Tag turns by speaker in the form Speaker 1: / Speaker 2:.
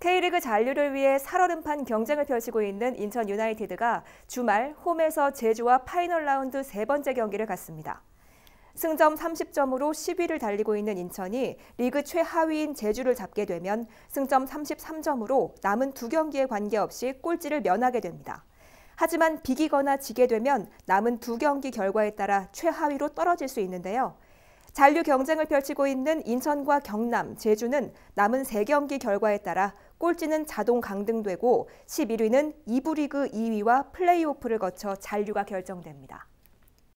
Speaker 1: K리그 잔류를 위해 살얼음판 경쟁을 펼치고 있는 인천 유나이티드가 주말 홈에서 제주와 파이널 라운드 세 번째 경기를 갔습니다 승점 30점으로 10위를 달리고 있는 인천이 리그 최하위인 제주를 잡게 되면 승점 33점으로 남은 두 경기에 관계없이 꼴찌를 면하게 됩니다. 하지만 비기거나 지게 되면 남은 두 경기 결과에 따라 최하위로 떨어질 수 있는데요. 잔류 경쟁을 펼치고 있는 인천과 경남, 제주는 남은 3경기 결과에 따라 꼴찌는 자동 강등되고 11위는 2부 리그 2위와 플레이오프를 거쳐 잔류가 결정됩니다.